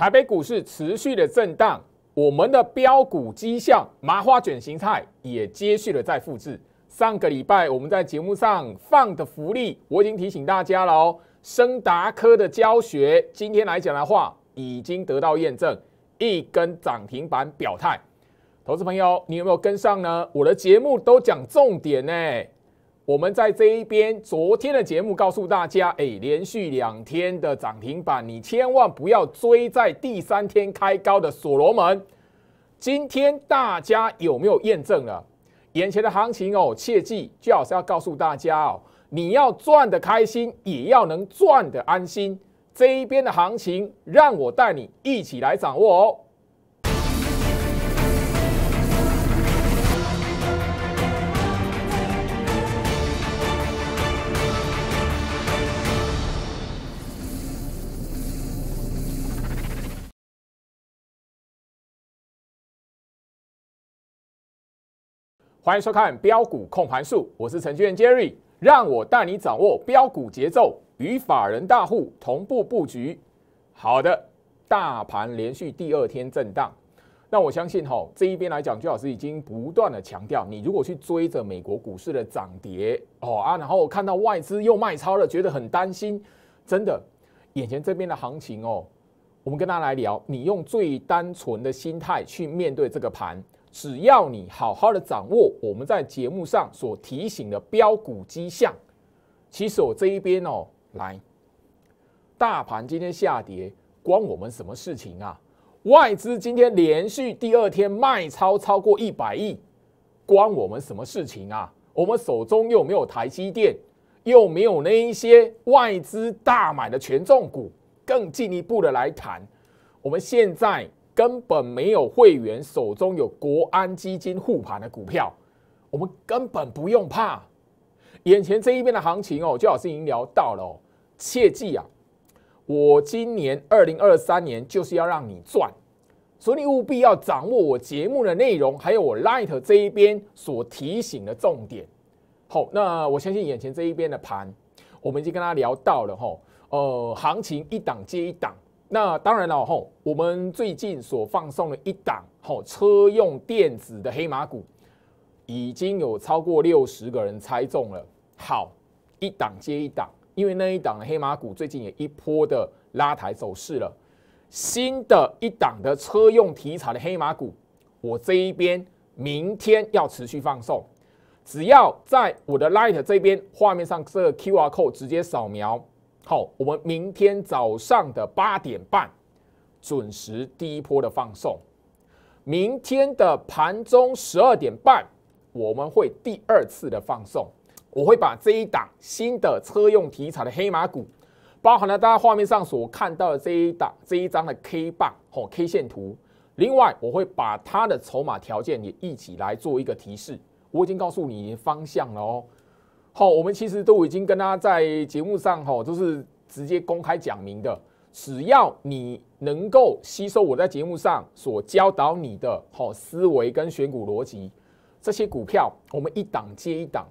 台北股市持续的震荡，我们的标股迹象麻花卷形态也接续了在复制。上个礼拜我们在节目上放的福利，我已经提醒大家了哦。升达科的教学，今天来讲的话，已经得到验证，一根涨停板表态。投资朋友，你有没有跟上呢？我的节目都讲重点呢。我们在这一边昨天的节目告诉大家，哎，连续两天的涨停板，你千万不要追在第三天开高的所罗门。今天大家有没有验证了眼前的行情哦？切记，就好是要告诉大家哦，你要赚的开心，也要能赚的安心。这一边的行情，让我带你一起来掌握哦。欢迎收看《标股控盘术》，我是程序员 Jerry，让我带你掌握标股节奏，与法人大户同步布局。好的，大盘连续第二天震荡，那我相信哈，这一边来讲，朱老师已经不断的强调，你如果去追着美国股市的涨跌哦啊，然后看到外资又卖超了，觉得很担心，真的，眼前这边的行情哦，我们跟大家来聊，你用最单纯的心态去面对这个盘。只要你好好的掌握我们在节目上所提醒的标股迹象，其实我这一边哦，来，大盘今天下跌，关我们什么事情啊？外资今天连续第二天卖超超过一百亿，关我们什么事情啊？我们手中又没有台积电，又没有那一些外资大买的权重股，更进一步的来谈，我们现在。根本没有会员手中有国安基金护盘的股票，我们根本不用怕。眼前这一边的行情哦，就好像已经聊到了哦，切记啊，我今年二零二三年就是要让你赚，所以你务必要掌握我节目的内容，还有我 Light 这一边所提醒的重点。好，那我相信眼前这一边的盘，我们已经跟他聊到了哈，呃，行情一档接一档。那当然了，吼，我们最近所放送的一档吼车用电子的黑马股，已经有超过六十个人猜中了。好，一档接一档，因为那一档黑马股最近也一波的拉抬走势了。新的一档的车用题材的黑马股，我这一边明天要持续放送，只要在我的 l i g h t 这边画面上这个 QR Code 直接扫描。好，我们明天早上的八点半准时第一波的放送。明天的盘中十二点半，我们会第二次的放送。我会把这一档新的车用题材的黑马股，包含了大家画面上所看到的这一档这一张的 K 棒 K 线图。另外，我会把它的筹码条件也一起来做一个提示。我已经告诉你方向了哦。好，我们其实都已经跟他在节目上，哈，都是直接公开讲明的。只要你能够吸收我在节目上所教导你的好思维跟选股逻辑，这些股票我们一档接一档，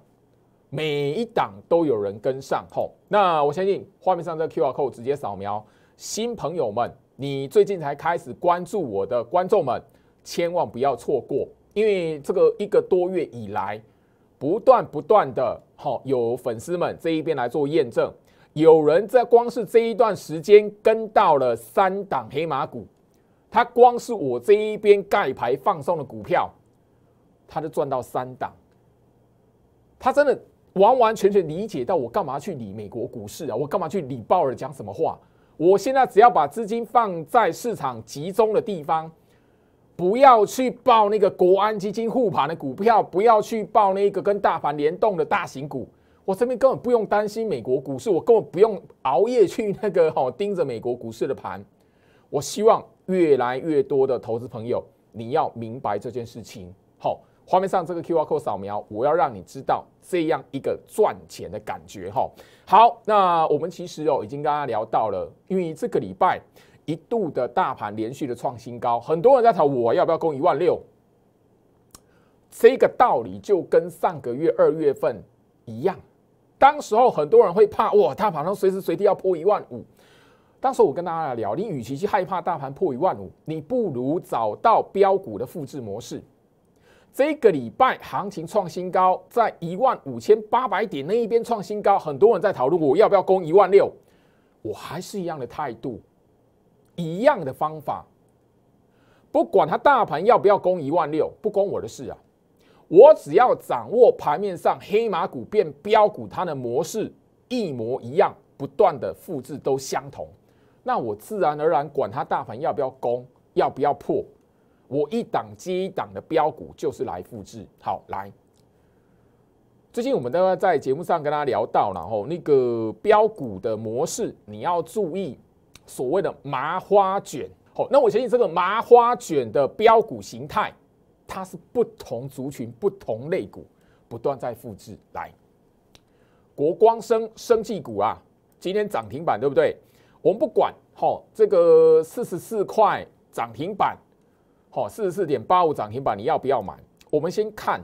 每一档都有人跟上。好，那我相信画面上这个 Q R code 直接扫描，新朋友们，你最近才开始关注我的观众们，千万不要错过，因为这个一个多月以来，不断不断的。好，有粉丝们这一边来做验证，有人在光是这一段时间跟到了三档黑马股，他光是我这一边盖牌放送的股票，他就赚到三档，他真的完完全全理解到我干嘛去理美国股市啊？我干嘛去理鲍尔讲什么话？我现在只要把资金放在市场集中的地方。不要去报那个国安基金护盘的股票，不要去报那个跟大盘联动的大型股。我这边根本不用担心美国股市，我根本不用熬夜去那个哈盯着美国股市的盘。我希望越来越多的投资朋友，你要明白这件事情。好，画面上这个 QR code 扫描，我要让你知道这样一个赚钱的感觉。哈，好，那我们其实哦已经跟大家聊到了，因为这个礼拜。一度的大盘连续的创新高，很多人在炒我要不要攻一万六。这个道理就跟上个月二月份一样，当时候很多人会怕哇，大盘像随时随地要破一万五。当时我跟大家聊，你与其去害怕大盘破一万五，你不如找到标股的复制模式。这个礼拜行情创新高，在一万五千八百点那一边创新高，很多人在讨论我要不要攻一万六，我还是一样的态度。一样的方法，不管它大盘要不要攻一万六，不关我的事啊。我只要掌握盘面上黑马股变标股，它的模式一模一样，不断的复制都相同，那我自然而然管它大盘要不要攻，要不要破，我一档接一档的标股就是来复制。好，来，最近我们都要在节目上跟大家聊到，然后那个标股的模式，你要注意。所谓的麻花卷，好，那我相信这个麻花卷的标股形态，它是不同族群、不同类股不断在复制。来，国光生生技股啊，今天涨停板对不对？我们不管，好，这个四十四块涨停板，好，四十四点八五涨停板，你要不要买？我们先看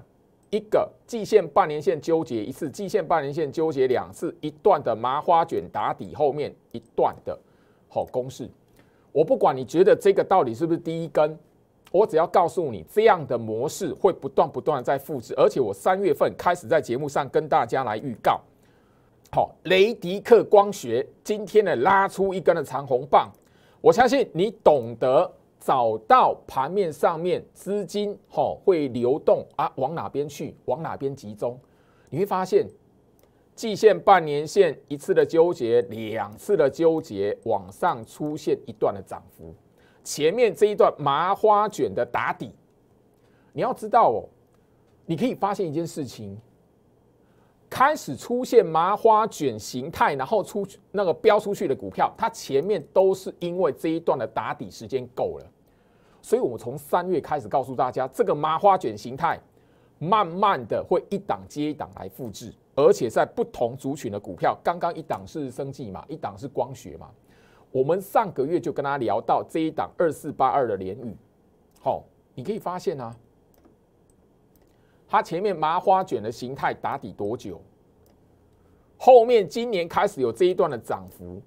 一个季线、半年线纠结一次，季线、半年线纠结两次，一段的麻花卷打底，后面一段的。好公式，我不管你觉得这个道理是不是第一根，我只要告诉你，这样的模式会不断不断在复制，而且我三月份开始在节目上跟大家来预告。好，雷迪克光学今天呢拉出一根的长红棒，我相信你懂得找到盘面上面资金好会流动啊，往哪边去，往哪边集中，你会发现。季线半年线一次的纠结，两次的纠结，往上出现一段的涨幅。前面这一段麻花卷的打底，你要知道哦，你可以发现一件事情，开始出现麻花卷形态，然后出那个飙出去的股票，它前面都是因为这一段的打底时间够了。所以，我们从三月开始告诉大家，这个麻花卷形态，慢慢的会一档接一档来复制。而且在不同族群的股票，刚刚一档是生技嘛，一档是光学嘛。我们上个月就跟他聊到这一档二四八二的联宇，好，你可以发现啊，它前面麻花卷的形态打底多久，后面今年开始有这一段的涨幅，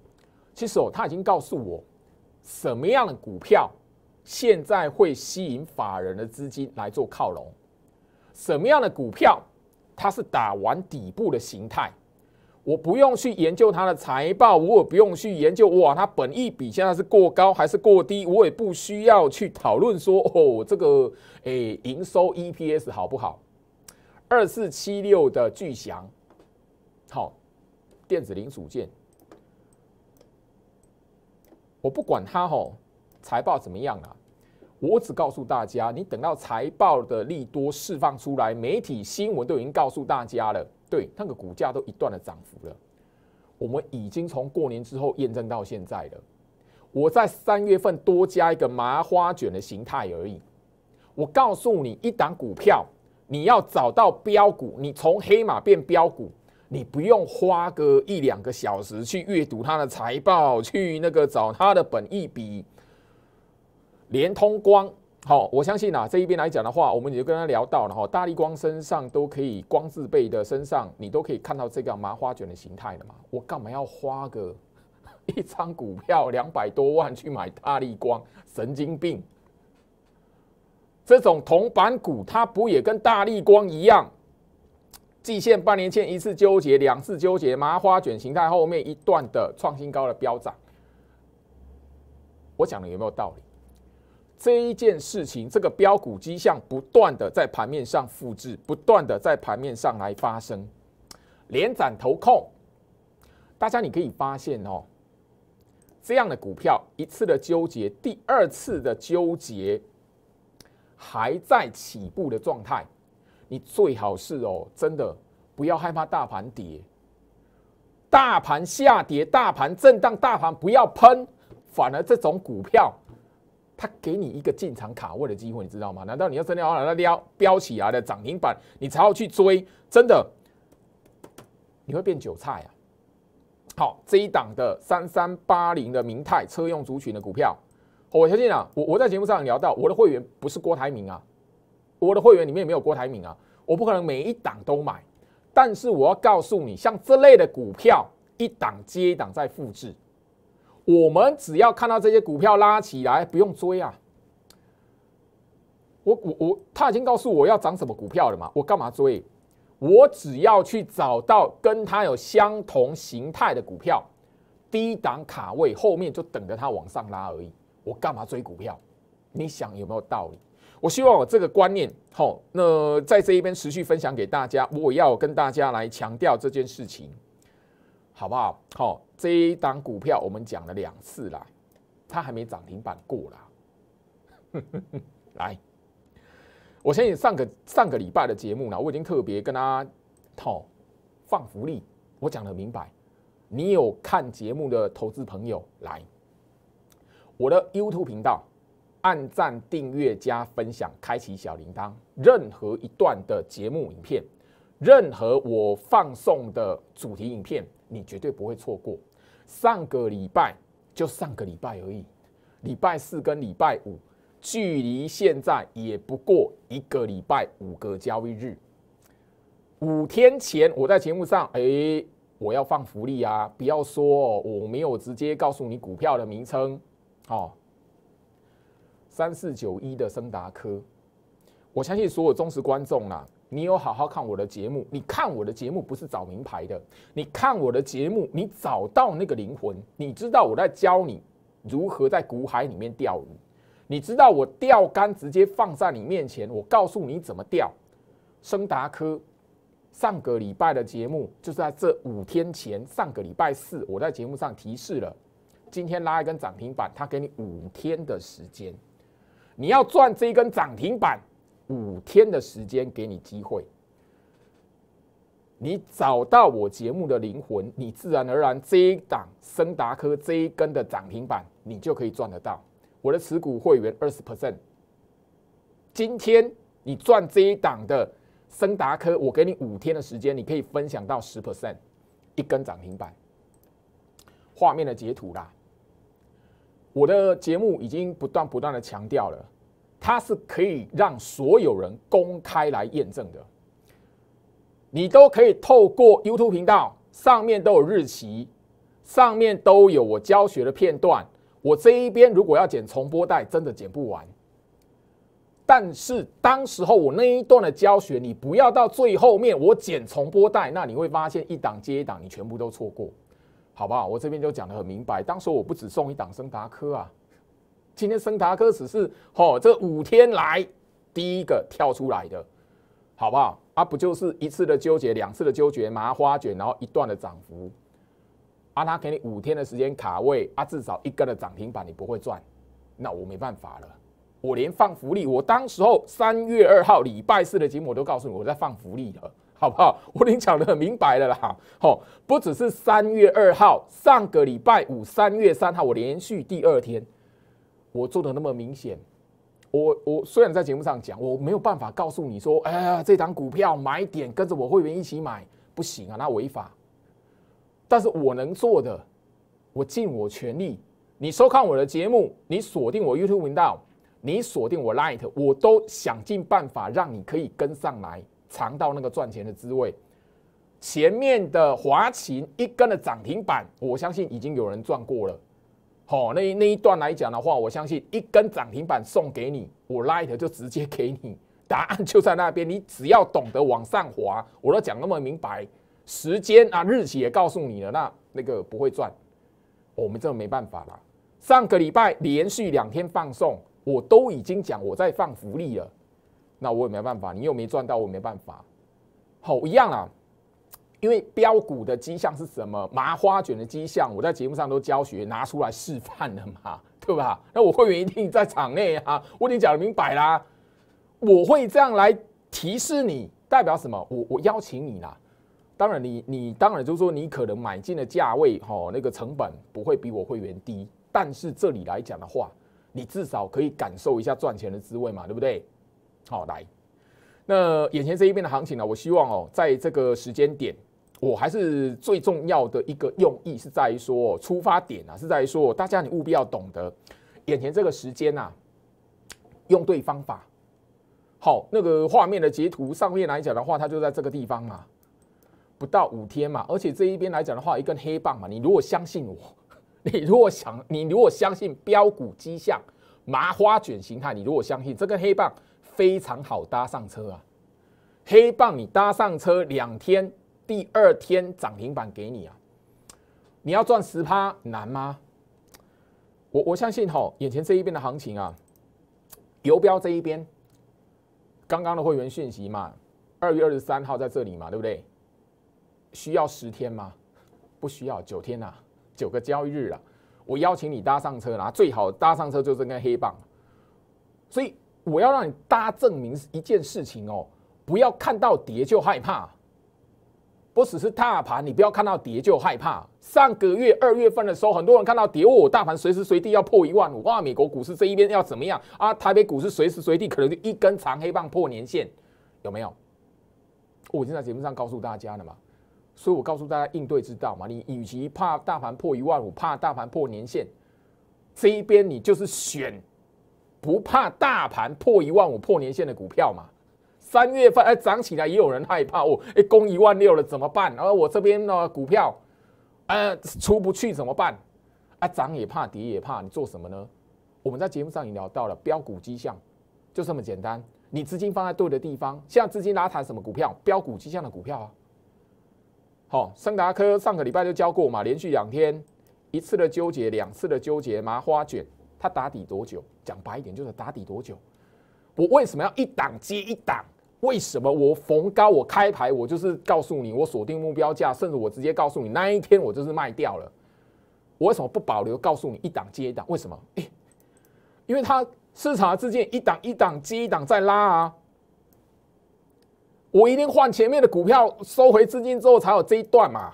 其实哦，它已经告诉我什么样的股票现在会吸引法人的资金来做靠拢，什么样的股票？它是打完底部的形态，我不用去研究它的财报，我也不用去研究哇，它本益比现在是过高还是过低，我也不需要去讨论说哦，这个诶，营收 EPS 好不好？二四七六的巨翔，好，电子零组件，我不管它吼财报怎么样啊。我只告诉大家，你等到财报的利多释放出来，媒体新闻都已经告诉大家了。对，那个股价都一段的涨幅了。我们已经从过年之后验证到现在了。我在三月份多加一个麻花卷的形态而已。我告诉你，一档股票，你要找到标股，你从黑马变标股，你不用花个一两个小时去阅读它的财报，去那个找它的本意比。联通光好，我相信啊，这一边来讲的话，我们也就跟他聊到，了哦，大力光身上都可以光字背的身上，你都可以看到这个麻花卷的形态了嘛？我干嘛要花个 一张股票两百多万去买大力光？神经病！这种铜板股，它不也跟大力光一样，季线半年线一次纠结，两次纠结麻花卷形态后面一段的创新高的飙涨，我讲的有没有道理？这一件事情，这个标股迹象不断的在盘面上复制，不断的在盘面上来发生，连涨投控。大家你可以发现哦，这样的股票一次的纠结，第二次的纠结，还在起步的状态。你最好是哦，真的不要害怕大盘跌，大盘下跌，大盘震荡，大盘不要喷，反而这种股票。他给你一个进场卡位的机会，你知道吗？难道你要真的要让拉撩飙起来的涨停板，你才要去追？真的，你会变韭菜啊！好，这一档的三三八零的明泰车用族群的股票，我相信啊，我我在节目上聊到，我的会员不是郭台铭啊，我的会员里面也没有郭台铭啊，我不可能每一档都买，但是我要告诉你，像这类的股票，一档接一档在复制。我们只要看到这些股票拉起来，不用追啊！我我我他已经告诉我要涨什么股票了嘛，我干嘛追？我只要去找到跟它有相同形态的股票，低档卡位后面就等着它往上拉而已。我干嘛追股票？你想有没有道理？我希望我这个观念，好，那在这一边持续分享给大家，我要跟大家来强调这件事情，好不好？好。这一档股票我们讲了两次啦，它还没涨停板过了。来，我相信上个上个礼拜的节目呢，我已经特别跟大家套放福利。我讲的明白，你有看节目的投资朋友，来我的 YouTube 频道按赞、订阅、加分享、开启小铃铛，任何一段的节目影片，任何我放送的主题影片，你绝对不会错过。上个礼拜就上个礼拜而已，礼拜四跟礼拜五距离现在也不过一个礼拜五个交易日。五天前我在节目上，哎，我要放福利啊！不要说我没有直接告诉你股票的名称，哦，三四九一的森达科，我相信所有忠实观众啦。你有好好看我的节目？你看我的节目不是找名牌的，你看我的节目，你找到那个灵魂，你知道我在教你如何在股海里面钓鱼，你知道我钓竿直接放在你面前，我告诉你怎么钓。升达科上个礼拜的节目，就是在这五天前，上个礼拜四，我在节目上提示了，今天拉一根涨停板，他给你五天的时间，你要赚这一根涨停板。五天的时间给你机会，你找到我节目的灵魂，你自然而然这一档森达科这一根的涨停板，你就可以赚得到。我的持股会员二十 percent，今天你赚这一档的森达科，我给你五天的时间，你可以分享到十 percent 一根涨停板。画面的截图啦，我的节目已经不断不断的强调了。它是可以让所有人公开来验证的，你都可以透过 YouTube 频道上面都有日期，上面都有我教学的片段。我这一边如果要剪重播带，真的剪不完。但是当时候我那一段的教学，你不要到最后面我剪重播带，那你会发现一档接一档，你全部都错过，好不好？我这边就讲的很明白，当时我不止送一档升达科啊。今天森达科只是吼，这五天来第一个跳出来的，好不好？啊，不就是一次的纠结，两次的纠结，麻花卷，然后一段的涨幅，啊，他给你五天的时间卡位，啊，至少一根的涨停板你不会赚，那我没办法了，我连放福利，我当时候三月二号礼拜四的节目我都告诉你我在放福利的，好不好？我已经讲的很明白了啦，吼，不只是三月二号，上个礼拜五三月三号，我连续第二天。我做的那么明显，我我虽然在节目上讲，我没有办法告诉你说，哎呀，这档股票买点，跟着我会员一起买不行啊，那违法。但是我能做的，我尽我全力。你收看我的节目，你锁定我 YouTube 频道，你锁定我 Light，我都想尽办法让你可以跟上来，尝到那个赚钱的滋味。前面的华勤一根的涨停板，我相信已经有人赚过了。好，那那一段来讲的话，我相信一根涨停板送给你，我拉一条就直接给你，答案就在那边，你只要懂得往上滑，我都讲那么明白，时间啊日期也告诉你了，那那个不会赚，我们这没办法了。上个礼拜连续两天放送，我都已经讲我在放福利了，那我也没办法，你又没赚到，我没办法。好，一样啊。因为标股的迹象是什么？麻花卷的迹象，我在节目上都教学，拿出来示范了嘛，对吧？那我会员一定在场内啊，我已经讲的明白啦，我会这样来提示你，代表什么？我我邀请你啦。当然，你你当然就说你可能买进的价位哈，那个成本不会比我会员低，但是这里来讲的话，你至少可以感受一下赚钱的滋味嘛，对不对？好，来，那眼前这一边的行情呢，我希望哦，在这个时间点。我还是最重要的一个用意是在于说，出发点啊是在于说，大家你务必要懂得眼前这个时间呐，用对方法。好，那个画面的截图上面来讲的话，它就在这个地方嘛，不到五天嘛。而且这一边来讲的话，一根黑棒嘛。你如果相信我，你如果想，你如果相信标股迹象麻花卷形态，你如果相信这根黑棒非常好搭上车啊。黑棒你搭上车两天。第二天涨停板给你啊！你要赚十趴难吗？我我相信吼，眼前这一边的行情啊，游标这一边，刚刚的会员讯息嘛，二月二十三号在这里嘛，对不对？需要十天吗？不需要，九天呐，九个交易日啊。我邀请你搭上车啦，最好搭上车就是根黑棒。所以我要让你搭，证明一件事情哦，不要看到跌就害怕。我只是大盘，你不要看到跌就害怕。上个月二月份的时候，很多人看到跌，我大盘随时随地要破一万五，哇！美国股市这一边要怎么样啊？台北股市随时随地可能就一根长黑棒破年线，有没有？我已经在节目上告诉大家了嘛，所以我告诉大家应对之道嘛。你与其怕大盘破一万五，怕大盘破年线，这一边你就是选不怕大盘破一万五破年线的股票嘛。三月份哎，涨起来也有人害怕哦，哎，攻一万六了怎么办？然后我这边呢，股票，呃，出不去怎么办？啊，涨也怕，跌也怕，你做什么呢？我们在节目上也聊到了标股迹象，就这么简单。你资金放在对的地方，现在资金拉塔什么股票？标股迹象的股票啊。好，森达科上个礼拜就教过嘛，连续两天一次的纠结，两次的纠结，麻花卷，它打底多久？讲白一点，就是打底多久？我为什么要一档接一档？为什么我逢高我开牌，我就是告诉你我锁定目标价，甚至我直接告诉你那一天我就是卖掉了。我为什么不保留告诉你一档接一档？为什么？因为它市场资金一档一档接一档在拉啊。我一定换前面的股票收回资金之后才有这一段嘛。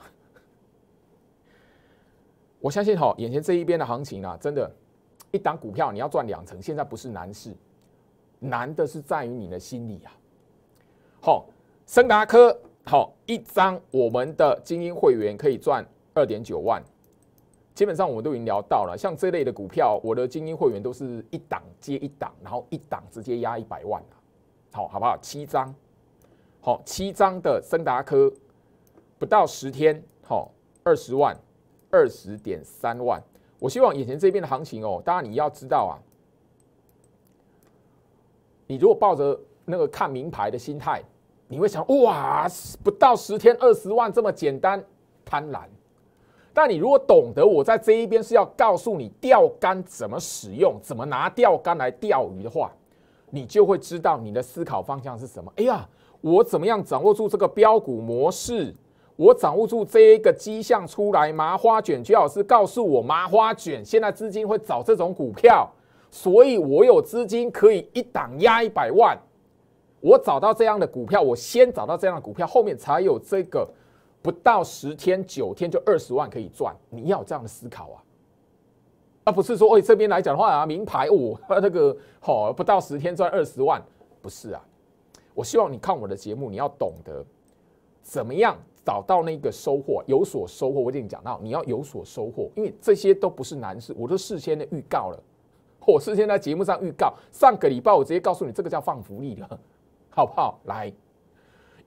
我相信哈，眼前这一边的行情啊，真的，一档股票你要赚两成，现在不是难事，难的是在于你的心理啊。好，森达科，好一张，我们的精英会员可以赚二点九万。基本上我们都已经聊到了，像这类的股票，我的精英会员都是一档接一档，然后一档直接压一百万啊。好，好不好？七张，好，七张的森达科，不到十天，好二十万，二十点三万。我希望眼前这边的行情哦，大家你要知道啊，你如果抱着那个看名牌的心态。你会想哇，不到十天二十万这么简单，贪婪。但你如果懂得我在这一边是要告诉你钓竿怎么使用，怎么拿钓竿来钓鱼的话，你就会知道你的思考方向是什么。哎呀，我怎么样掌握住这个标股模式？我掌握住这一个迹象出来，麻花卷，居老师告诉我麻花卷现在资金会找这种股票，所以我有资金可以一档压一百万。我找到这样的股票，我先找到这样的股票，后面才有这个不到十天九天就二十万可以赚。你要这样的思考啊，而不是说，哎，这边来讲的话啊，名牌哦，那个好，不到十天赚二十万，不是啊。我希望你看我的节目，你要懂得怎么样找到那个收获，有所收获。我已经讲到，你要有所收获，因为这些都不是难事，我都事先的预告了，我事先在节目上预告，上个礼拜我直接告诉你，这个叫放福利了。好不好？来，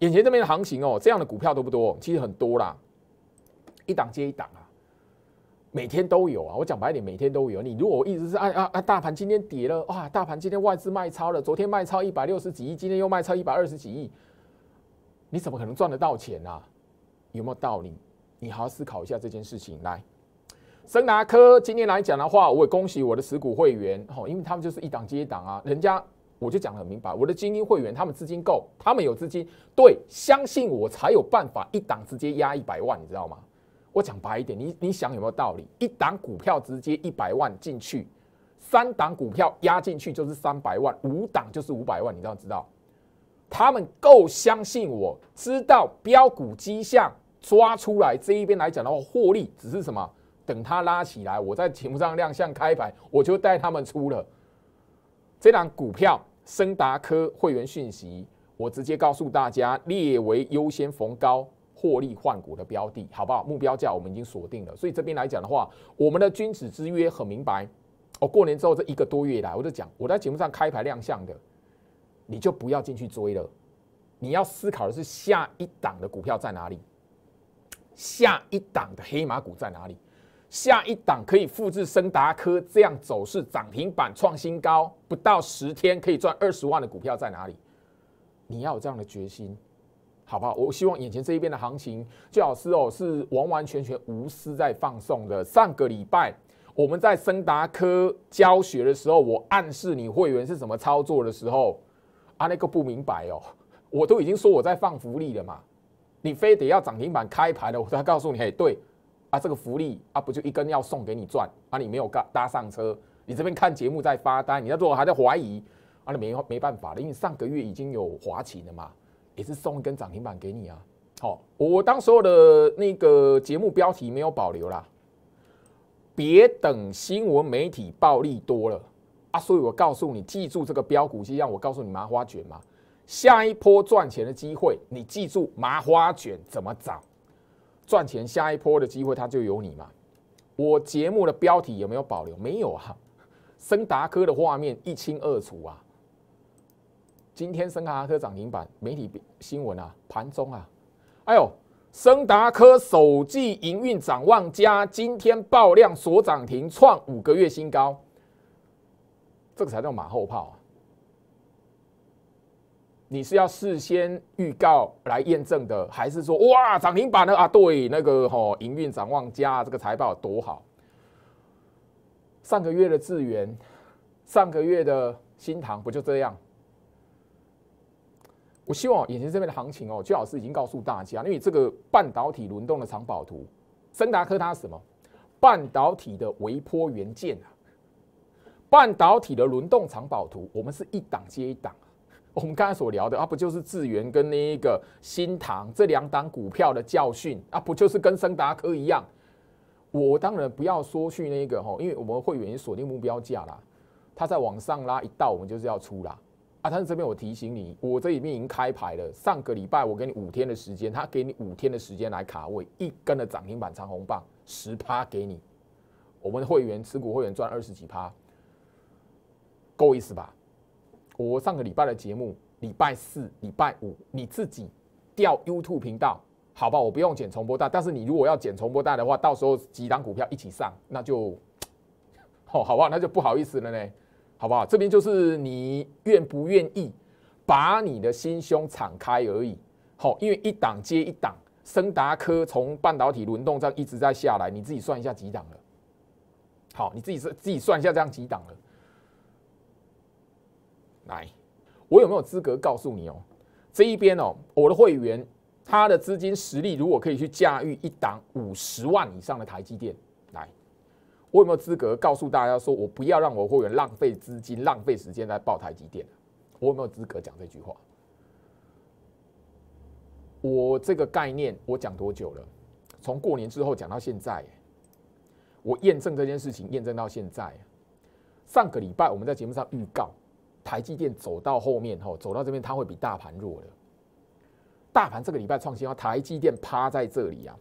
眼前这边的行情哦，这样的股票多不多？其实很多啦，一档接一档啊，每天都有啊。我讲白点，每天都有。你如果我一直是按啊啊，大盘今天跌了，哇，大盘今天外资卖超了，昨天卖超一百六十几亿，今天又卖超一百二十几亿，你怎么可能赚得到钱呢？有没有道理？你好好思考一下这件事情。来，森达科今天来讲的话，我也恭喜我的持股会员吼，因为他们就是一档接一档啊，人家。我就讲的很明白，我的精英会员，他们资金够，他们有资金，对，相信我才有办法。一档直接压一百万，你知道吗？我讲白一点，你你想有没有道理？一档股票直接一百万进去，三档股票压进去就是三百万，五档就是五百万，你要知道，他们够相信我，知道标股迹象抓出来这一边来讲的话，获利只是什么？等它拉起来，我在屏幕上亮相开盘，我就带他们出了这档股票。森达科会员讯息，我直接告诉大家列为优先逢高获利换股的标的，好不好？目标价我们已经锁定了，所以这边来讲的话，我们的君子之约很明白。哦，过年之后这一个多月来，我就讲我在节目上开牌亮相的，你就不要进去追了。你要思考的是下一档的股票在哪里，下一档的黑马股在哪里。下一档可以复制森达科这样走势，涨停板创新高，不到十天可以赚二十万的股票在哪里？你要有这样的决心，好不好？我希望眼前这一边的行情，最好是哦，是完完全全无私在放送的。上个礼拜我们在森达科教学的时候，我暗示你会员是怎么操作的时候，阿那个不明白哦，我都已经说我在放福利了嘛，你非得要涨停板开盘的，我都要告诉你，哎，对。啊，这个福利啊，不就一根要送给你赚？啊，你没有搭搭上车，你这边看节目在发呆，你在做还在怀疑，啊，你没没办法了，因为上个月已经有华起了嘛，也是送一根涨停板给你啊。好，我当所有的那个节目标题没有保留啦，别等新闻媒体暴力多了啊。所以，我告诉你，记住这个标股，就像我告诉你麻花卷嘛，下一波赚钱的机会，你记住麻花卷怎么涨。赚钱下一波的机会，它就有你嘛！我节目的标题有没有保留？没有啊！森达科的画面一清二楚啊！今天森达科涨停板，媒体新闻啊，盘中啊，哎呦，森达科首季营运展望加，今天爆量所涨停，创五个月新高，这个才叫马后炮。啊。你是要事先预告来验证的，还是说哇涨停板呢？啊？对，那个吼营运展望加，这个财报多好。上个月的智源，上个月的新塘不就这样？我希望眼前这边的行情哦，最好是已经告诉大家，因为这个半导体轮动的藏宝图，深达科它是什么？半导体的微波元件啊，半导体的轮动藏宝图，我们是一档接一档。我们刚才所聊的啊，不就是智元跟那一个新唐这两档股票的教训啊？不就是跟森达科一样？我当然不要说去那个哈，因为我们会员已锁定目标价啦，它再往上拉一到，我们就是要出啦。啊，但是这边我提醒你，我这里面已经开牌了。上个礼拜我给你五天的时间，他给你五天的时间来卡位，一根的涨停板长红棒十趴给你，我们会员持股会员赚二十几趴，够意思吧？我上个礼拜的节目，礼拜四、礼拜五，你自己调 YouTube 频道，好吧？我不用剪重播带，但是你如果要剪重播带的话，到时候几档股票一起上，那就，哦，好不好？那就不好意思了呢，好不好？这边就是你愿不愿意把你的心胸敞开而已，好，因为一档接一档，森达科从半导体轮动样一直在下来，你自己算一下几档了？好，你自己自自己算一下这样几档了。来，我有没有资格告诉你哦？这一边哦，我的会员他的资金实力如果可以去驾驭一档五十万以上的台积电，来，我有没有资格告诉大家说，我不要让我会员浪费资金、浪费时间来报台积电？我有没有资格讲这句话？我这个概念我讲多久了？从过年之后讲到现在，我验证这件事情，验证到现在。上个礼拜我们在节目上预告。台积电走到后面吼，走到这边它会比大盘弱的。大盘这个礼拜创新高，台积电趴在这里啊。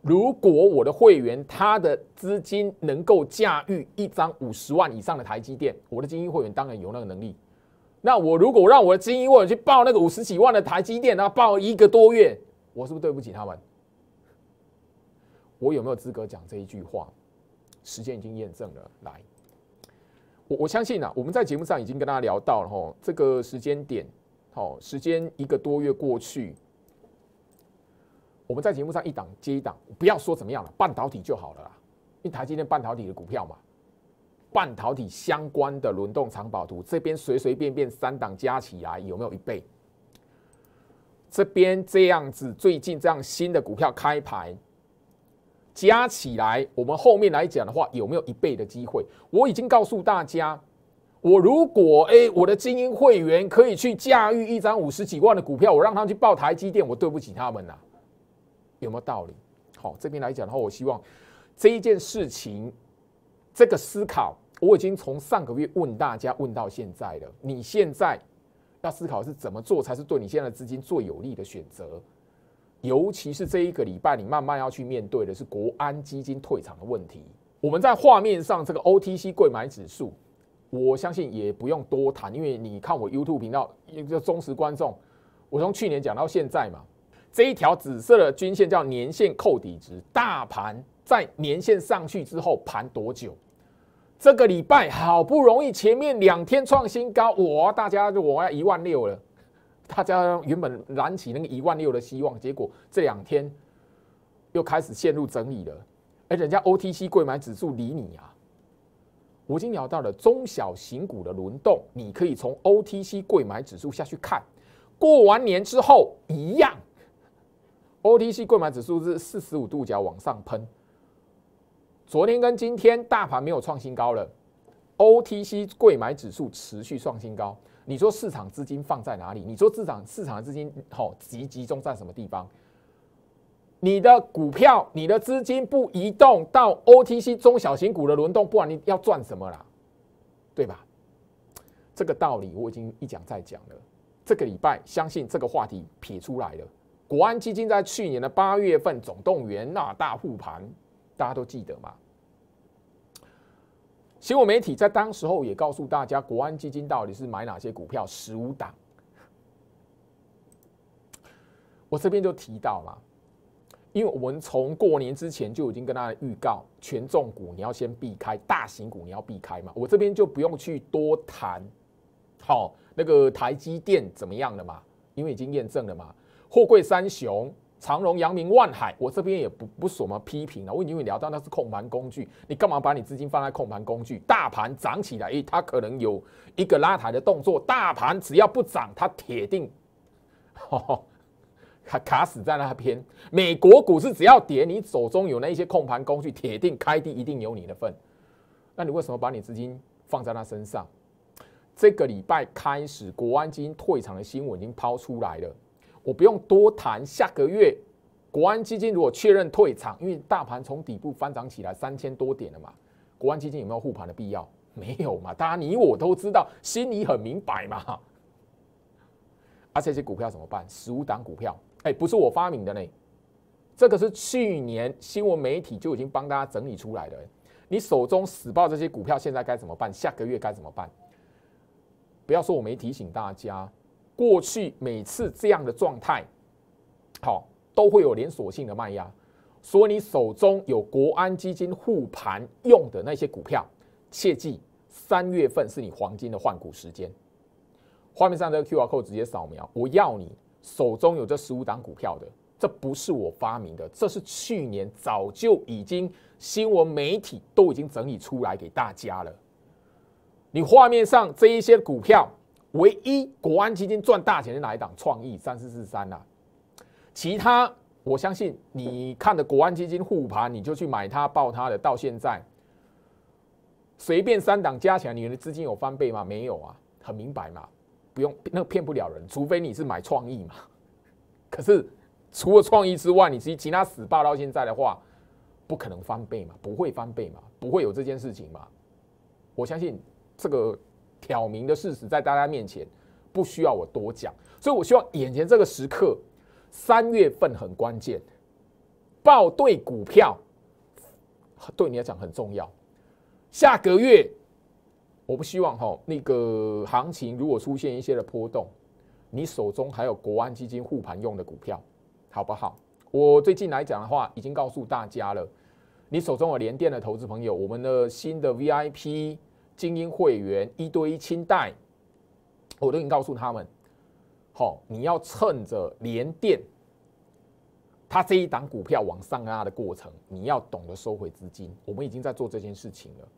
如果我的会员他的资金能够驾驭一张五十万以上的台积电，我的精英会员当然有那个能力。那我如果让我的精英会员去报那个五十几万的台积电，然后报一个多月，我是不是对不起他们？我有没有资格讲这一句话？时间已经验证了，来。我我相信啊，我们在节目上已经跟大家聊到了吼，这个时间点，好，时间一个多月过去，我们在节目上一档接一档，不要说怎么样了，半导体就好了啦，因台今天半导体的股票嘛，半导体相关的轮动藏宝图，这边随随便便三档加起来有没有一倍？这边这样子，最近这样新的股票开牌。加起来，我们后面来讲的话，有没有一倍的机会？我已经告诉大家，我如果诶，我的精英会员可以去驾驭一张五十几万的股票，我让他们去报台积电，我对不起他们呐，有没有道理？好，这边来讲的话，我希望这一件事情，这个思考，我已经从上个月问大家问到现在了。你现在要思考是怎么做才是对你现在的资金最有利的选择。尤其是这一个礼拜，你慢慢要去面对的是国安基金退场的问题。我们在画面上这个 OTC 贵买指数，我相信也不用多谈，因为你看我 YouTube 频道一个忠实观众，我从去年讲到现在嘛，这一条紫色的均线叫年线扣底值，大盘在年线上去之后盘多久？这个礼拜好不容易前面两天创新高，我大家我一万六了。大家原本燃起那个一万六的希望，结果这两天又开始陷入整理了。哎，人家 OTC 贵买指数理你啊！我已经聊到了中小型股的轮动，你可以从 OTC 贵买指数下去看。过完年之后一样，OTC 贵买指数是四十五度角往上喷。昨天跟今天大盘没有创新高了，OTC 贵买指数持续创新高。你说市场资金放在哪里？你说市场市场的资金哦、集集中在什么地方？你的股票、你的资金不移动到 OTC 中小型股的轮动，不然你要赚什么啦？对吧？这个道理我已经一讲再讲了。这个礼拜，相信这个话题撇出来了。国安基金在去年的八月份总动员那大护盘，大家都记得吗？新闻媒体在当时候也告诉大家，国安基金到底是买哪些股票？十五档，我这边就提到了，因为我们从过年之前就已经跟大家预告，权重股你要先避开，大型股你要避开嘛。我这边就不用去多谈，好，那个台积电怎么样了嘛？因为已经验证了嘛，货柜三雄。长荣、扬名、万海，我这边也不不什么批评了。我因有聊到那是控盘工具，你干嘛把你资金放在控盘工具？大盘涨起来，它可能有一个拉抬的动作；大盘只要不涨，它铁定，哈，卡死在那边。美国股市只要跌，你手中有那一些控盘工具，铁定开低，一定有你的份。那你为什么把你资金放在他身上？这个礼拜开始，国安基金退场的新闻已经抛出来了。我不用多谈，下个月，国安基金如果确认退场，因为大盘从底部翻涨起来三千多点了嘛，国安基金有没有护盘的必要？没有嘛，大家你我都知道，心里很明白嘛。而这些股票怎么办？十五档股票，哎，不是我发明的呢，这个是去年新闻媒体就已经帮大家整理出来的。你手中死报这些股票，现在该怎么办？下个月该怎么办？不要说我没提醒大家。过去每次这样的状态，好都会有连锁性的卖压。所以你手中有国安基金护盘用的那些股票，切记三月份是你黄金的换股时间。画面上这个 QR code 直接扫描，我要你手中有这十五档股票的，这不是我发明的，这是去年早就已经新闻媒体都已经整理出来给大家了。你画面上这一些股票。唯一国安基金赚大钱的哪一档？创意三四四三呐。其他我相信你看的国安基金护盘，你就去买它、爆它的，到现在随便三档加起来，你的资金有翻倍吗？没有啊，很明白嘛，不用那骗不了人，除非你是买创意嘛。可是除了创意之外，你其他死霸到现在的话，不可能翻倍嘛，不会翻倍嘛，不会有这件事情嘛。我相信这个。挑明的事实在大家面前，不需要我多讲，所以我希望眼前这个时刻，三月份很关键，报对股票对你来讲很重要。下个月我不希望哈那个行情如果出现一些的波动，你手中还有国安基金护盘用的股票，好不好？我最近来讲的话，已经告诉大家了，你手中有联电的投资朋友，我们的新的 VIP。精英会员一对一清贷，我都已经告诉他们，好，你要趁着连电，它这一档股票往上拉的过程，你要懂得收回资金。我们已经在做这件事情了，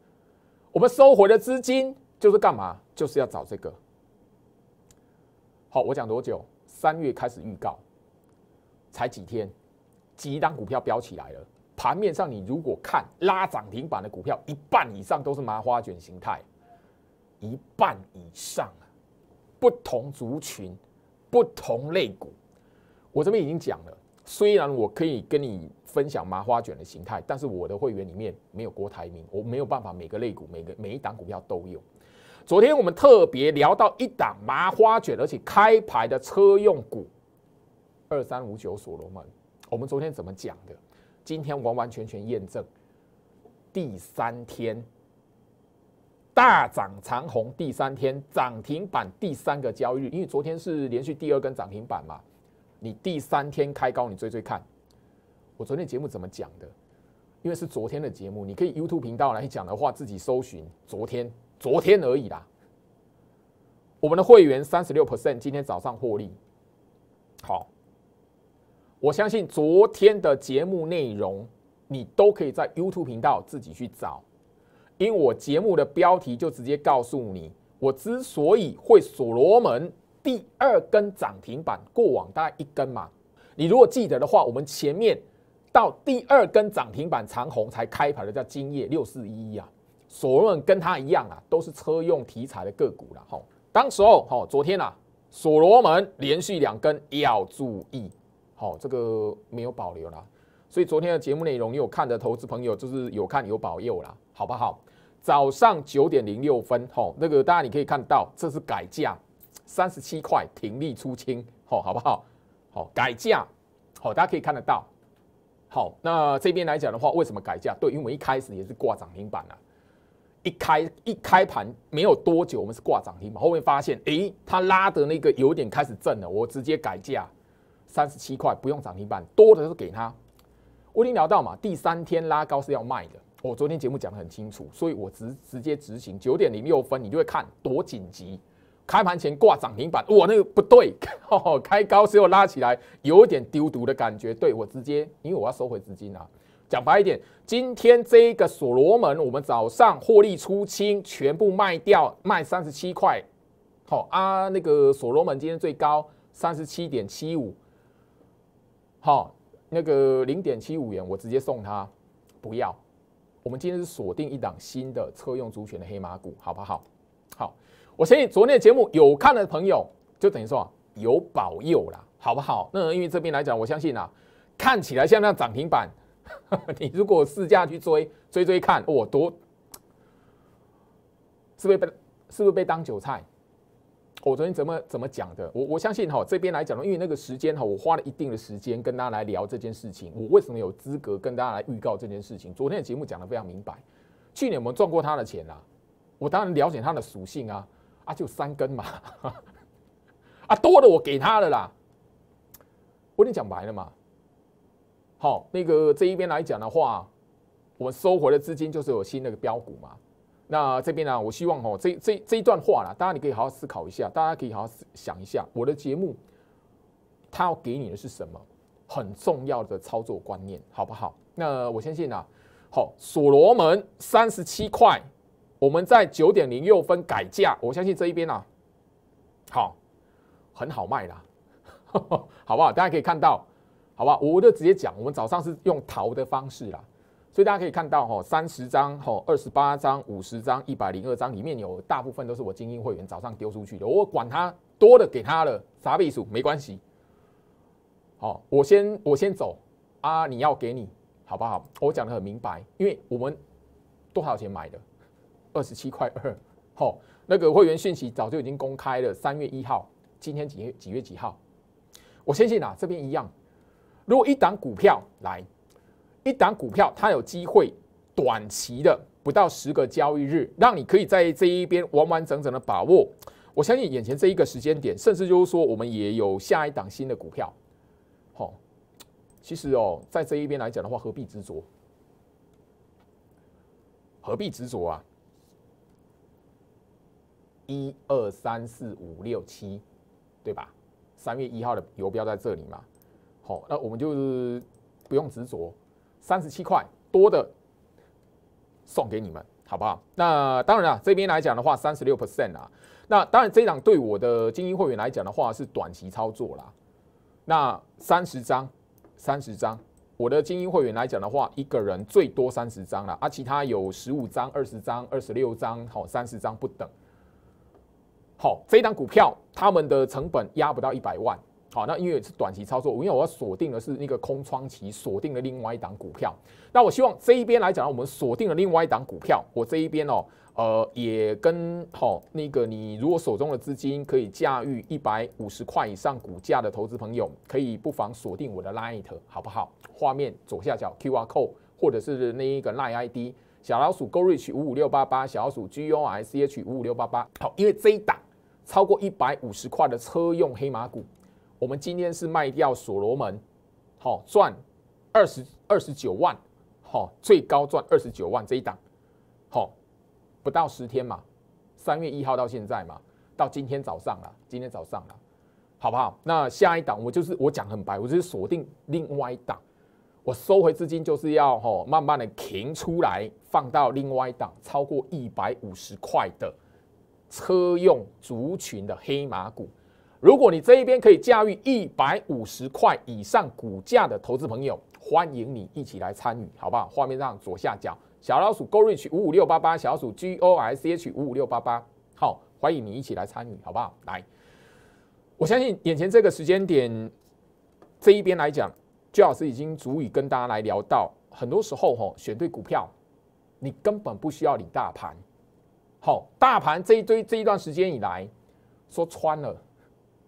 我们收回的资金就是干嘛？就是要找这个。好，我讲多久？三月开始预告，才几天，几档股票飙起来了。盘面上，你如果看拉涨停板的股票，一半以上都是麻花卷形态，一半以上啊。不同族群、不同类股，我这边已经讲了。虽然我可以跟你分享麻花卷的形态，但是我的会员里面没有郭台铭，我没有办法每个类股、每个每一档股票都有。昨天我们特别聊到一档麻花卷，而且开牌的车用股二三五九所罗门，我们昨天怎么讲的？今天完完全全验证，第三天大涨长虹，第三天涨停板，第三个交易日，因为昨天是连续第二根涨停板嘛，你第三天开高，你追追看。我昨天节目怎么讲的？因为是昨天的节目，你可以 YouTube 频道来讲的话，自己搜寻昨天，昨天而已啦。我们的会员三十六 percent 今天早上获利，好。我相信昨天的节目内容，你都可以在 YouTube 频道自己去找，因为我节目的标题就直接告诉你，我之所以会所罗门第二根涨停板，过往大概一根嘛。你如果记得的话，我们前面到第二根涨停板长虹才开盘的，叫今夜六四一啊。所罗门跟它一样啊，都是车用题材的个股了。吼，当时候吼，昨天呐，所罗门连续两根要注意。哦，这个没有保留啦。所以昨天的节目内容有看的投资朋友就是有看有保佑啦，好不好？早上九点零六分，哦，那个大家你可以看到，这是改价三十七块，停利出清，哦，好不好？好，改价，好，大家可以看得到。好，那这边来讲的话，为什么改价？对，因为一开始也是挂涨停板了，一开一开盘没有多久，我们是挂涨停板，后面发现，哎，它拉的那个有点开始震了，我直接改价。三十七块不用涨停板，多的都给他。我已经聊到嘛，第三天拉高是要卖的。我昨天节目讲的很清楚，所以我直直接执行九点零六分，你就会看多紧急。开盘前挂涨停板，哇，那个不对，开高时候拉起来有一点丢毒的感觉。对我直接，因为我要收回资金啊。讲白一点，今天这一个所罗门，我们早上获利出清，全部卖掉，卖三十七块。好啊，那个所罗门今天最高三十七点七五。好，那个零点七五元，我直接送他，不要。我们今天是锁定一档新的车用族群的黑马股，好不好？好，我相信昨天的节目有看的朋友，就等于说有保佑了，好不好？那因为这边来讲，我相信啊，看起来像那涨停板，你如果试驾去追，追追看，我多是不是被是不是被当韭菜？我昨天怎么怎么讲的？我我相信哈，这边来讲呢，因为那个时间哈，我花了一定的时间跟大家来聊这件事情。我为什么有资格跟大家来预告这件事情？昨天的节目讲的非常明白。去年我们赚过他的钱啦，我当然了解他的属性啊啊，就三根嘛，啊多的我给他了啦。我跟你讲白了嘛，好，那个这一边来讲的话，我们收回的资金就是有新的个标股嘛。那这边呢，我希望哦，这这这一段话啦，大家你可以好好思考一下，大家可以好好想一下，我的节目他要给你的是什么？很重要的操作观念，好不好？那我相信啊，好，所罗门三十七块，我们在九点零六分改价，我相信这一边啊，好，很好卖啦，好不好？大家可以看到，好吧，我就直接讲，我们早上是用淘的方式啦。所以大家可以看到，哈，三十张，哈，二十八张，五十张，一百零二张，里面有大部分都是我精英会员早上丢出去的。我管他多的给他了，啥笔数没关系。好，我先我先走啊！你要给你，好不好？我讲的很明白，因为我们多少钱买的？二十七块二，好，那个会员讯息早就已经公开了。三月一号，今天几月几月几号？我相信啊，这边一样。如果一档股票来。一档股票，它有机会短期的不到十个交易日，让你可以在这一边完完整整的把握。我相信眼前这一个时间点，甚至就是说，我们也有下一档新的股票。好，其实哦，在这一边来讲的话，何必执着？何必执着啊？一二三四五六七，对吧？三月一号的油标在这里嘛。好，那我们就是不用执着。三十七块多的送给你们，好不好？那当然了，这边来讲的话，三十六 percent 啊。那当然，这一档对我的精英会员来讲的话，是短期操作啦。那三十张，三十张，我的精英会员来讲的话，一个人最多三十张了，啊，其他有十五张、二十张、二十六张、好三十张不等。好，这档股票，他们的成本压不到一百万。好，那因为是短期操作，因为我要锁定的是那个空窗期，锁定了另外一档股票。那我希望这一边来讲，我们锁定了另外一档股票，我这一边哦，呃，也跟好那个你如果手中的资金可以驾驭一百五十块以上股价的投资朋友，可以不妨锁定我的 line 好不好？画面左下角 qr code 或者是那一个 line id 小老鼠 g o r i c h 五五六八八，小老鼠 g o S i c h 五五六八八。好，因为这一档超过一百五十块的车用黑马股。我们今天是卖掉所罗门，好赚二十二十九万，好最高赚二十九万这一档，好不到十天嘛，三月一号到现在嘛，到今天早上了，今天早上了，好不好？那下一档我就是我讲很白，我就是锁定另外一档，我收回资金就是要哈慢慢的停出来，放到另外一档超过一百五十块的车用族群的黑马股。如果你这一边可以驾驭一百五十块以上股价的投资朋友，欢迎你一起来参与，好不好？画面上左下角小老鼠 Gorich 五五六八八，小老鼠 G O S H 五五六八八，好，欢迎你一起来参与，好不好？来，我相信眼前这个时间点这一边来讲，朱老师已经足以跟大家来聊到，很多时候哈，选对股票，你根本不需要理大盘。好，大盘这一堆这一段时间以来说穿了。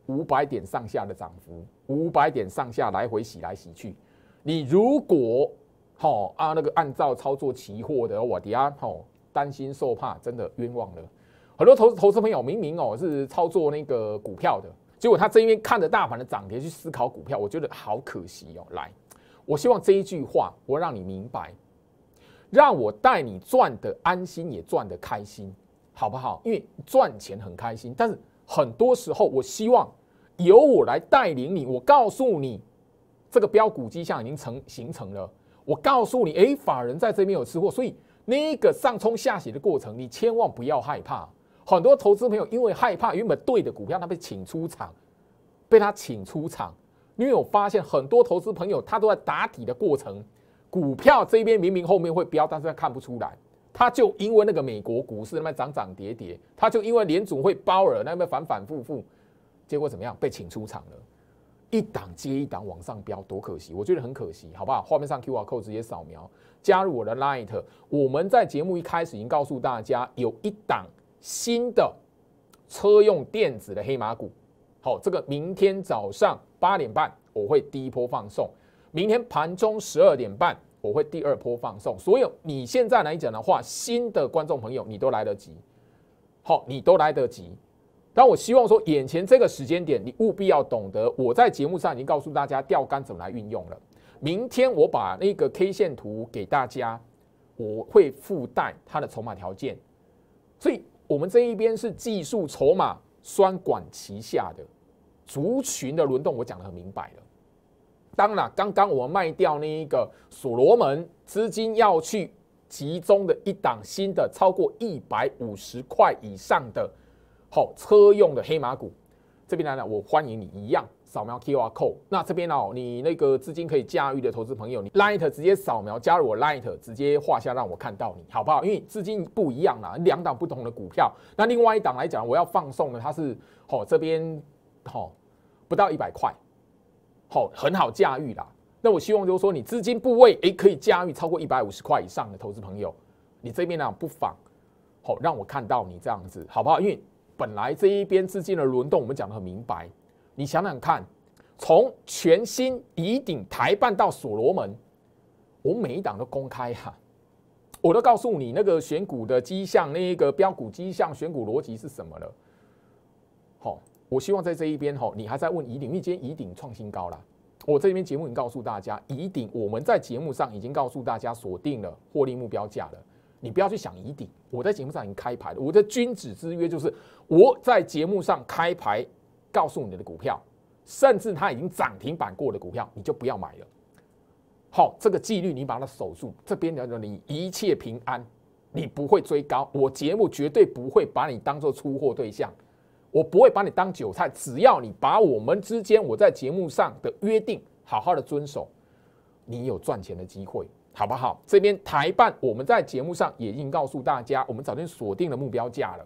五百点上下的涨幅，五百点上下来回洗来洗去，你如果好啊，那个按照操作期货的我，底下好担心受怕，真的冤枉了很多投投资朋友，明明哦是操作那个股票的，结果他这边看着大盘的涨跌去思考股票，我觉得好可惜哦。来，我希望这一句话我让你明白，让我带你赚的安心也赚的开心，好不好？因为赚钱很开心，但是。很多时候，我希望由我来带领你。我告诉你，这个标股迹象已经成形成了。我告诉你，哎，法人在这边有吃货，所以那个上冲下洗的过程，你千万不要害怕。很多投资朋友因为害怕，原本对的股票他被请出场，被他请出场。因为我发现很多投资朋友他都在打底的过程，股票这边明明后面会飙，但是他看不出来。他就因为那个美国股市那边涨涨跌跌，他就因为联总会包尔那边反反复复，结果怎么样？被请出场了，一档接一档往上飙，多可惜！我觉得很可惜，好不好？画面上 Q R code 直接扫描，加入我的 l i t 我们在节目一开始已经告诉大家，有一档新的车用电子的黑马股，好，这个明天早上八点半我会第一波放送，明天盘中十二点半。我会第二波放送，所以你现在来讲的话，新的观众朋友，你都来得及，好，你都来得及。但我希望说，眼前这个时间点，你务必要懂得。我在节目上已经告诉大家钓竿怎么来运用了。明天我把那个 K 线图给大家，我会附带它的筹码条件。所以，我们这一边是技术筹码双管齐下的族群的轮动，我讲的很明白了。当然，刚刚我卖掉那一个所罗门，资金要去集中的一档新的，超过一百五十块以上的，好车用的黑马股，这边来了，我欢迎你一样，扫描 QR code。那这边哦，你那个资金可以驾驭的投资朋友，你 l i g h t 直接扫描加入我 l i g h t 直接画下让我看到你，好不好？因为资金不一样啦，两档不同的股票。那另外一档来讲，我要放送的它是，好这边好不到一百块。好，很好驾驭啦。那我希望就是说，你资金部位，诶可以驾驭超过一百五十块以上的投资朋友，你这边呢不妨，好让我看到你这样子，好不好？因为本来这一边资金的轮动，我们讲的很明白。你想想看，从全新疑顶台办到所罗门，我每一档都公开哈，我都告诉你那个选股的迹象，那一个标股迹象，选股逻辑是什么了。好。我希望在这一边哈，你还在问乙鼎？因为今天乙鼎创新高了。我这边节目已告诉大家，乙鼎我们在节目上已经告诉大家锁定了获利目标价了。你不要去想乙鼎，我在节目上已经开牌了。我的君子之约就是我在节目上开牌告诉你的股票，甚至它已经涨停板过的股票，你就不要买了。好，这个纪律你把它守住，这边的你一切平安，你不会追高，我节目绝对不会把你当做出货对象。我不会把你当韭菜，只要你把我们之间我在节目上的约定好好的遵守，你有赚钱的机会，好不好？这边台办我们在节目上也已经告诉大家，我们早就锁定了目标价了。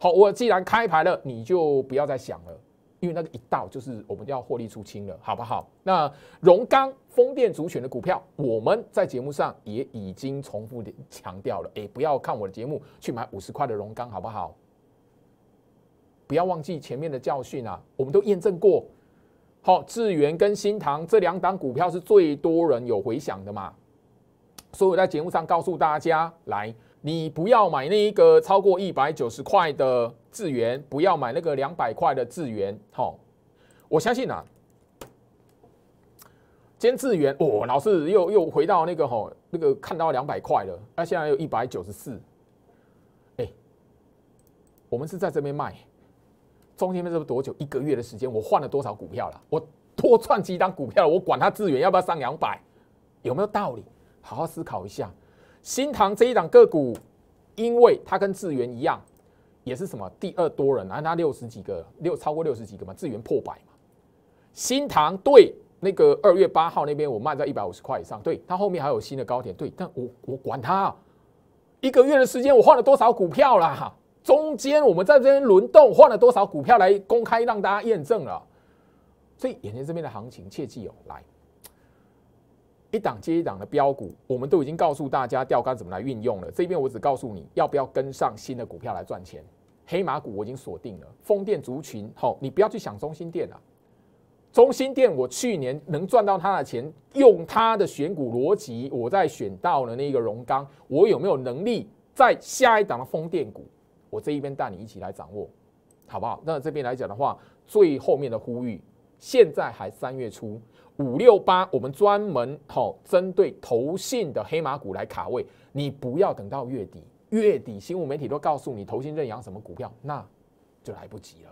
好，我既然开牌了，你就不要再想了，因为那个一到就是我们要获利出清了，好不好？那荣钢风电主选的股票，我们在节目上也已经重复的强调了，哎，不要看我的节目去买五十块的荣钢，好不好？不要忘记前面的教训啊！我们都验证过，好，智元跟新唐这两档股票是最多人有回想的嘛？所以我在节目上告诉大家，来，你不要买那一个超过一百九十块的智元，不要买那个两百块的智元。好，我相信啊，今天智元，我老是又又回到那个吼，那个看到两百块了，那现在有一百九十四，哎，我们是在这边卖。中间面是多久一个月的时间，我换了多少股票了？我多赚几单股票，我管它资源要不要上两百，有没有道理？好好思考一下。新塘这一档个股，因为它跟智源一样，也是什么第二多人然后它六十几个，六超过六十几个嘛？资源破百嘛？新塘对那个二月八号那边我卖在一百五十块以上，对它后面还有新的高点，对，但我我管它，一个月的时间我换了多少股票了？中间我们在这边轮动换了多少股票来公开让大家验证了，所以眼前这边的行情切记哦，来一档接一档的标股，我们都已经告诉大家钓竿怎么来运用了。这边我只告诉你要不要跟上新的股票来赚钱，黑马股我已经锁定了风电族群。好，你不要去想中心店了，中心店我去年能赚到他的钱，用他的选股逻辑，我在选到了那个荣钢，我有没有能力在下一档的风电股？我这一边带你一起来掌握，好不好？那这边来讲的话，最后面的呼吁，现在还三月初五六八，我们专门好针对投信的黑马股来卡位，你不要等到月底。月底，新闻媒体都告诉你投信认养什么股票，那就来不及了。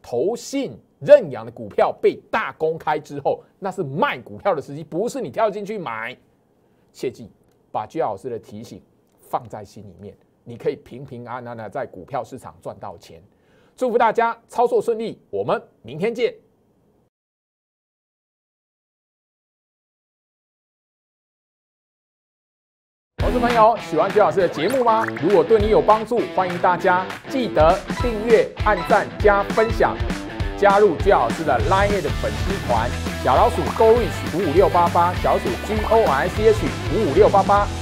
投信认养的股票被大公开之后，那是卖股票的时机，不是你跳进去买。切记把居老师的提醒放在心里面。你可以平平安安的在股票市场赚到钱，祝福大家操作顺利，我们明天见。投资朋友喜欢姜老师的节目吗？如果对你有帮助，欢迎大家记得订阅、按赞、加分享，加入姜老师的 Line 的粉丝团小老鼠 Gorch 五五六八八小鼠 G O I C H 五五六八八。